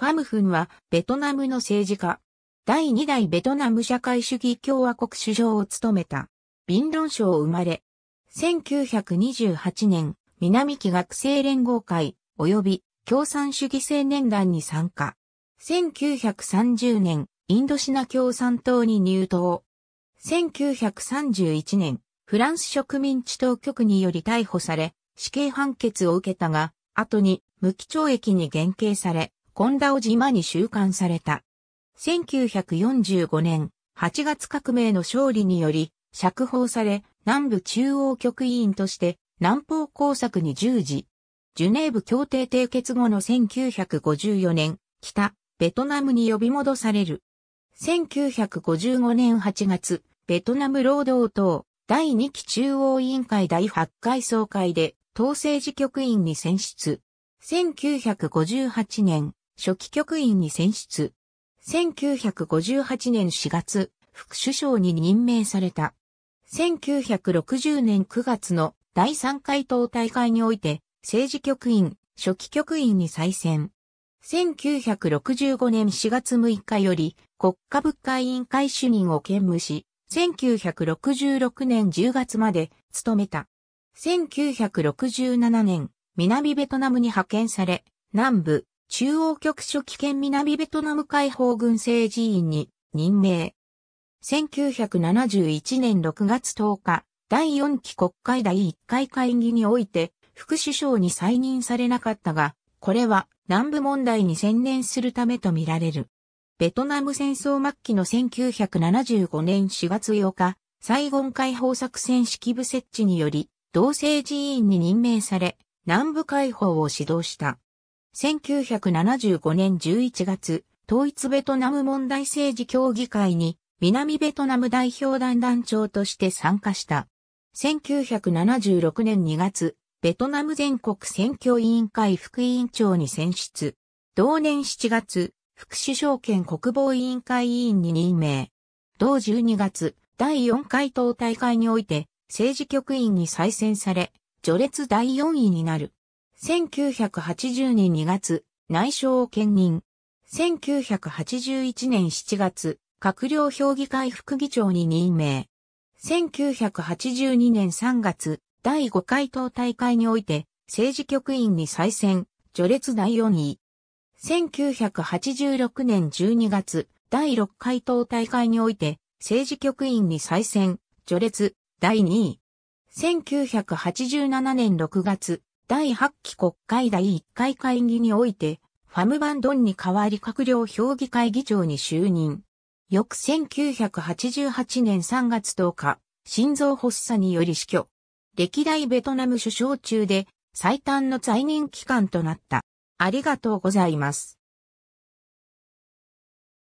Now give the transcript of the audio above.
ファムフンはベトナムの政治家。第2代ベトナム社会主義共和国首相を務めた。ビンロン賞生まれ。1928年、南木学生連合会及び共産主義青年団に参加。1930年、インドシナ共産党に入党。1931年、フランス植民地当局により逮捕され、死刑判決を受けたが、後に無期懲役に減刑され、コンダオ島に収監された。1945年8月革命の勝利により釈放され南部中央局委員として南方工作に従事。ジュネーブ協定締結後の1954年、北、ベトナムに呼び戻される。1955年8月、ベトナム労働党第2期中央委員会第8回総会で、統政治局員に選出。1958年、初期局員に選出。1958年4月、副首相に任命された。1960年9月の第3回党大会において、政治局員、初期局員に再選。1965年4月6日より国家物価委員会主任を兼務し、1966年10月まで務めた。1967年、南ベトナムに派遣され、南部、中央局書記兼南ベトナム解放軍政治員に任命。1971年6月10日、第4期国会第1回会議において、副首相に再任されなかったが、これは南部問題に専念するためとみられる。ベトナム戦争末期の1975年4月8日、サイゴン解放作戦指揮部設置により、同政治委員に任命され、南部解放を指導した。1975年11月、統一ベトナム問題政治協議会に南ベトナム代表団団長として参加した。1976年2月、ベトナム全国選挙委員会副委員長に選出。同年7月、副首相兼国防委員会委員に任命。同12月、第4回党大会において、政治局員に再選され、序列第4位になる。1980年2月、内省を兼任。1981年7月、閣僚評議会副議長に任命。1982年3月、第5回党大会において、政治局員に再選、序列第4位。1986年12月、第6回党大会において、政治局員に再選、序列、第2位。1987年6月、第8期国会第1回会議において、ファムバンドンに代わり閣僚評議会議長に就任。翌1988年3月10日、心臓発作により死去。歴代ベトナム首相中で最短の在任期間となった。ありがとうございます。